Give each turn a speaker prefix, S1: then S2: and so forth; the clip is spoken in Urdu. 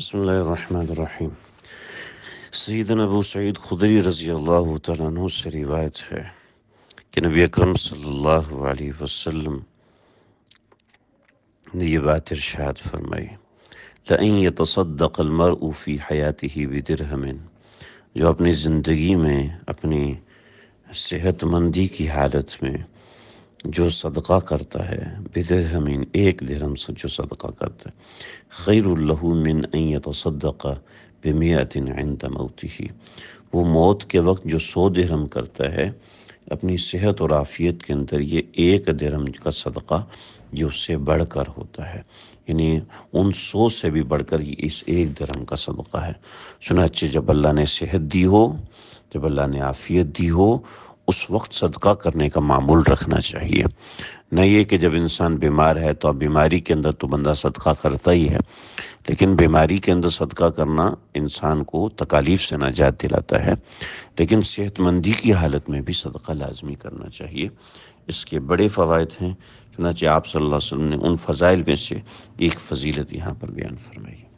S1: بسم اللہ الرحمن الرحیم سیدنا ابو سعید خدری رضی اللہ تعالیٰ عنہ سے روایت ہے کہ نبی اکرم صلی اللہ علیہ وسلم نے یہ بات ارشاد فرمائی تعین یہ المرء فی اوفی حیاتی ہی ودرحمن جو اپنی زندگی میں اپنی صحت مندی کی حالت میں جو صدقہ کرتا ہے بےدرمین ایک درہم سے جو صدقہ کرتا ہے خیر و صدقہ بے یتصدق نائنتم عند ہی وہ موت کے وقت جو سو درہم کرتا ہے اپنی صحت اور عافیت کے اندر یہ ایک درہم کا صدقہ جو اس سے بڑھ کر ہوتا ہے یعنی ان سو سے بھی بڑھ کر یہ اس ایک درہم کا صدقہ ہے اچھے جب اللہ نے صحت دی ہو جب اللہ نے عافیت دی ہو اس وقت صدقہ کرنے کا معمول رکھنا چاہیے نہ یہ کہ جب انسان بیمار ہے تو اب بیماری کے اندر تو بندہ صدقہ کرتا ہی ہے لیکن بیماری کے اندر صدقہ کرنا انسان کو تکالیف سے نجات دلاتا ہے لیکن صحت مندی کی حالت میں بھی صدقہ لازمی کرنا چاہیے اس کے بڑے فوائد ہیں چنانچہ آپ صلی اللہ علیہ وسلم نے ان فضائل میں سے ایک فضیلت یہاں پر بیان فرمائی